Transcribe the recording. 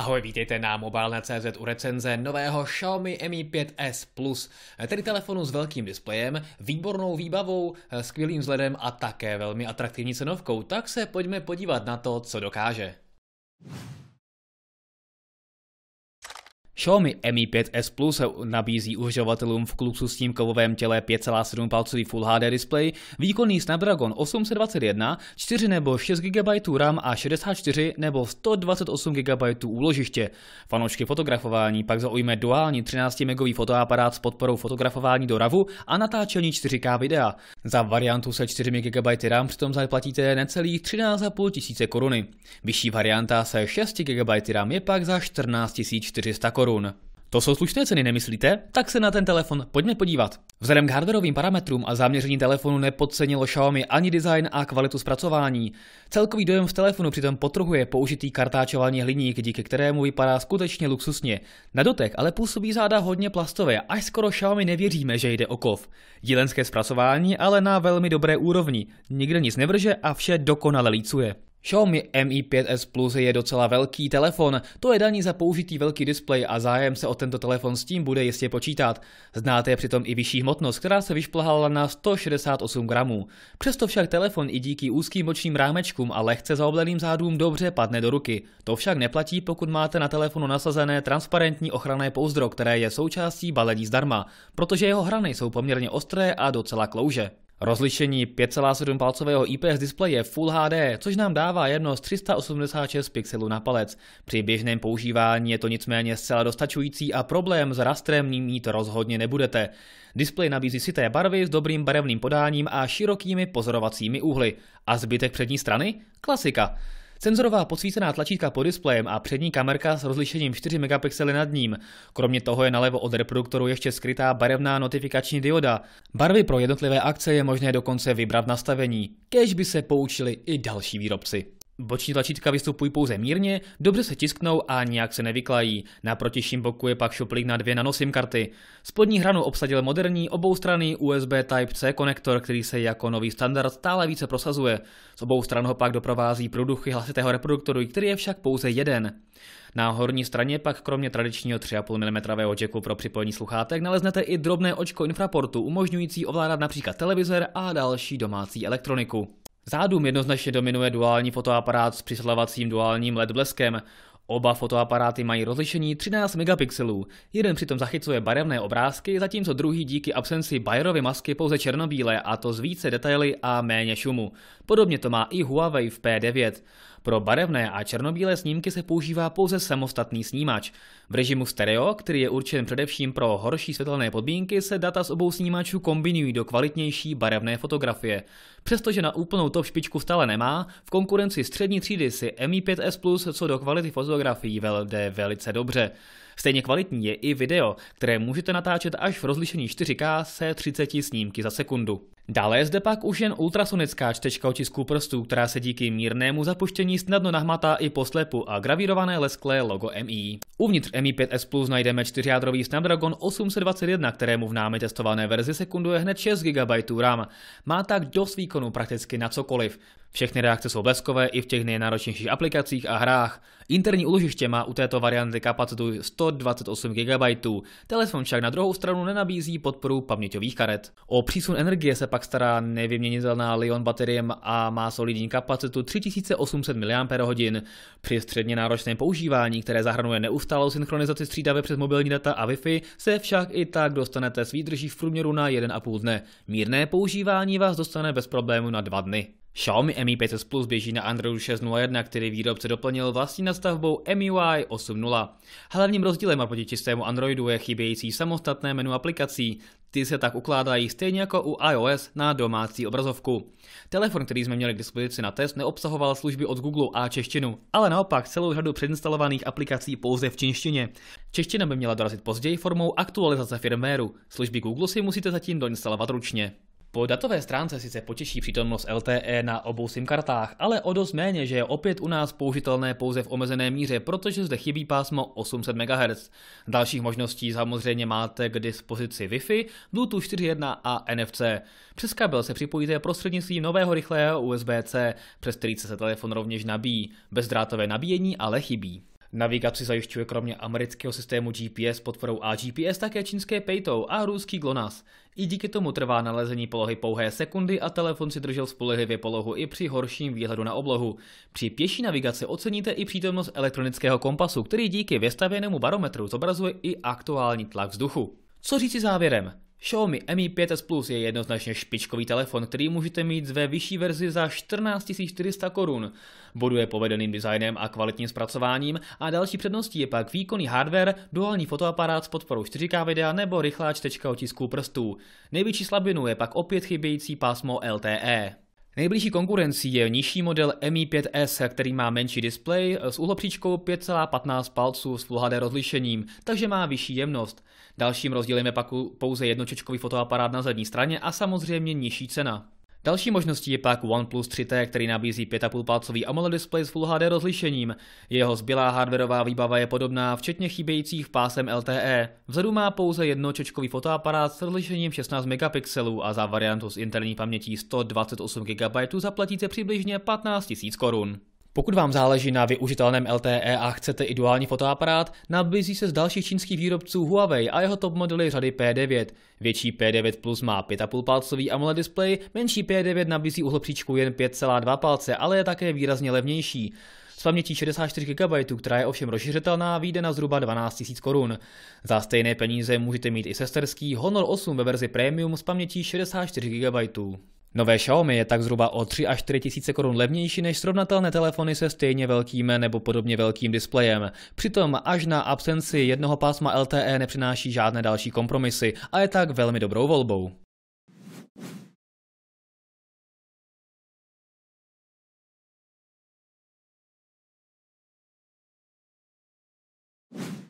Ahoj, vítejte na mobile.cz u recenze nového Xiaomi Mi 5S Plus, tedy telefonu s velkým displejem, výbornou výbavou, skvělým vzhledem a také velmi atraktivní cenovkou, tak se pojďme podívat na to, co dokáže. Xiaomi Mi 5S Plus nabízí uživatelům v tím kovovém těle 5,7 palcový Full HD display, výkonný Snapdragon 821, 4 nebo 6 GB RAM a 64 nebo 128 GB úložiště. Fanoušky fotografování pak zaujme duální 13 mb fotoaparát s podporou fotografování do RAVu a natáčení 4K videa. Za variantu se 4 GB RAM přitom zaplatíte necelých 13,5 tisíce koruny. Vyšší varianta se 6 GB RAM je pak za 14 400 korun korun. To jsou slušné ceny, nemyslíte? Tak se na ten telefon pojďme podívat. Vzhledem k hardwareovým parametrům a záměření telefonu nepodcenilo Xiaomi ani design a kvalitu zpracování. Celkový dojem v telefonu přitom potrhuje použitý kartáčování hliník, díky kterému vypadá skutečně luxusně. Na dotek ale působí záda hodně plastové, až skoro Xiaomi nevěříme, že jde o kov. Dílenské zpracování ale na velmi dobré úrovni, nikde nic nevrže a vše dokonale lícuje. Xiaomi Mi 5S Plus je docela velký telefon, to je daní za použitý velký displej a zájem se o tento telefon s tím bude jistě počítat. Znáte je přitom i vyšší hmotnost, která se vyšplhala na 168 gramů. Přesto však telefon i díky úzkým bočním rámečkům a lehce zaobleným zádům dobře padne do ruky. To však neplatí, pokud máte na telefonu nasazené transparentní ochranné pouzdro, které je součástí balení zdarma, protože jeho hrany jsou poměrně ostré a docela klouže. Rozlišení 5,7 palcového IPS displeje Full HD, což nám dává jednost 386 pixelů na palec. Při běžném používání je to nicméně zcela dostačující a problém s rastrem mít rozhodně nebudete. Displej nabízí sité barvy s dobrým barevným podáním a širokými pozorovacími úhly. A zbytek přední strany? Klasika. Senzorová podsvícená tlačítka pod displejem a přední kamerka s rozlišením 4 megapixely nad ním. Kromě toho je nalevo od reproduktoru ještě skrytá barevná notifikační dioda. Barvy pro jednotlivé akce je možné dokonce vybrat v nastavení. Kež by se poučili i další výrobci. Boční tlačítka vystupují pouze mírně, dobře se tisknou a nijak se nevyklají. Na protiším boku je pak šuplík na dvě nanosim karty. Spodní hranu obsadil moderní oboustranný USB Type-C konektor, který se jako nový standard stále více prosazuje. Z obou stran ho pak doprovází průduchy hlasitého reproduktoru, který je však pouze jeden. Na horní straně pak kromě tradičního 3,5 mm jacku pro připojení sluchátek naleznete i drobné očko infraportu, umožňující ovládat například televizor a další domácí elektroniku. Zádům jednoznačně dominuje duální fotoaparát s přislavacím duálním LED bleskem. Oba fotoaparáty mají rozlišení 13 megapixelů, jeden přitom zachycuje barevné obrázky, zatímco druhý díky absenci Bayerovy masky pouze černobílé a to s více detaily a méně šumu. Podobně to má i Huawei v P9. Pro barevné a černobílé snímky se používá pouze samostatný snímač. V režimu stereo, který je určen především pro horší světelné podmínky, se data z obou snímačů kombinují do kvalitnější barevné fotografie. Přestože na úplnou top špičku stále nemá, v konkurenci střední třídy si Mi 5S Plus co do kvality fotografií jde velice dobře. Stejně kvalitní je i video, které můžete natáčet až v rozlišení 4K se 30 snímky za sekundu. Dále je zde pak už jen ultrasonická čtečka otisků prstů, která se díky mírnému zapuštění snadno nahmatá i poslepu a gravírované lesklé logo MI. Uvnitř MI 5S Plus najdeme čtyřjádrový Snapdragon 821, kterému v námi testované verzi sekunduje hned 6 GB RAM. Má tak dost výkonu prakticky na cokoliv. Všechny reakce jsou bleskové i v těch nejnáročnějších aplikacích a hrách. Interní úložiště má u této varianty kapacitu 128 GB, telefon však na druhou stranu nenabízí podporu paměťových karet. O přísun energie se pak stará nevyměnitelná Lion baterie a má solidní kapacitu 3800 mAh. Při středně náročném používání, které zahrnuje neustálou synchronizaci střídavě přes mobilní data a Wi-Fi, se však i tak dostanete s výdrží v průměru na 1,5 dne. Mírné používání vás dostane bez problému na 2 dny. Xiaomi Mi 500 Plus běží na Androidu 6.0.1, který výrobce doplnil vlastní nastavbou MIUI 8.0. Hlavním rozdílem oproti čistému Androidu je chybějící samostatné menu aplikací. Ty se tak ukládají stejně jako u iOS na domácí obrazovku. Telefon, který jsme měli k dispozici na test, neobsahoval služby od Google a češtinu, ale naopak celou řadu předinstalovaných aplikací pouze v čínštině. Čeština by měla dorazit později formou aktualizace firméru. Služby Google si musíte zatím doinstalovat ručně. Po datové stránce sice potěší přítomnost LTE na obou SIM kartách, ale o dost méně, že je opět u nás použitelné pouze v omezené míře, protože zde chybí pásmo 800 MHz. Dalších možností samozřejmě máte k dispozici Wi-Fi, Bluetooth 4.1 a NFC. Přes kabel se připojíte prostřednictvím nového rychlého USB-C, přes který se telefon rovněž nabíjí. Bezdrátové nabíjení ale chybí. Navigaci zajišťuje kromě amerického systému GPS podporou AGPS také čínské Peitou a ruský GLONASS. I díky tomu trvá nalezení polohy pouhé sekundy a telefon si držel spolehlivě polohu i při horším výhledu na oblohu. Při pěší navigaci oceníte i přítomnost elektronického kompasu, který díky vystavěnému barometru zobrazuje i aktuální tlak vzduchu. Co říci závěrem? Xiaomi Mi 5S Plus je jednoznačně špičkový telefon, který můžete mít ve vyšší verzi za 14 400 korun. Boduje povedeným designem a kvalitním zpracováním a další předností je pak výkonný hardware, duální fotoaparát s podporou 4K videa nebo rychlá čtečka otisků prstů. Největší slabinou je pak opět chybějící pásmo LTE. Nejbližší konkurencí je nižší model Mi 5S, který má menší displej eh, s uhlopříčkou 5,15 palců s Full HD rozlišením, takže má vyšší jemnost. Dalším rozdílem je pak pouze jednočečkový fotoaparát na zadní straně a samozřejmě nižší cena. Další možností je pak OnePlus 3T, který nabízí 5,5 palcový AMOLED display s Full HD rozlišením. Jeho zbylá hardwareová výbava je podobná, včetně chybějících pásem LTE. Vzadu má pouze jednočečkový fotoaparát s rozlišením 16 megapixelů a za variantu s interní pamětí 128 GB zaplatíte přibližně 15 000 korun. Pokud vám záleží na využitelném LTE a chcete i duální fotoaparát, nabízí se z dalších čínských výrobců Huawei a jeho top modely řady P9. Větší P9 Plus má 5,5 palcový AMOLED display, menší P9 nabízí uhlopříčku jen 5,2 palce, ale je také výrazně levnější. S pamětí 64 GB, která je ovšem rozšiřitelná, vyjde na zhruba 12 000 korun. Za stejné peníze můžete mít i sesterský Honor 8 ve verzi Premium s pamětí 64 GB. Nové Xiaomi je tak zhruba o 3 až 4 tisíce korun levnější než srovnatelné telefony se stejně velkým nebo podobně velkým displejem. Přitom až na absenci jednoho pásma LTE nepřináší žádné další kompromisy a je tak velmi dobrou volbou. you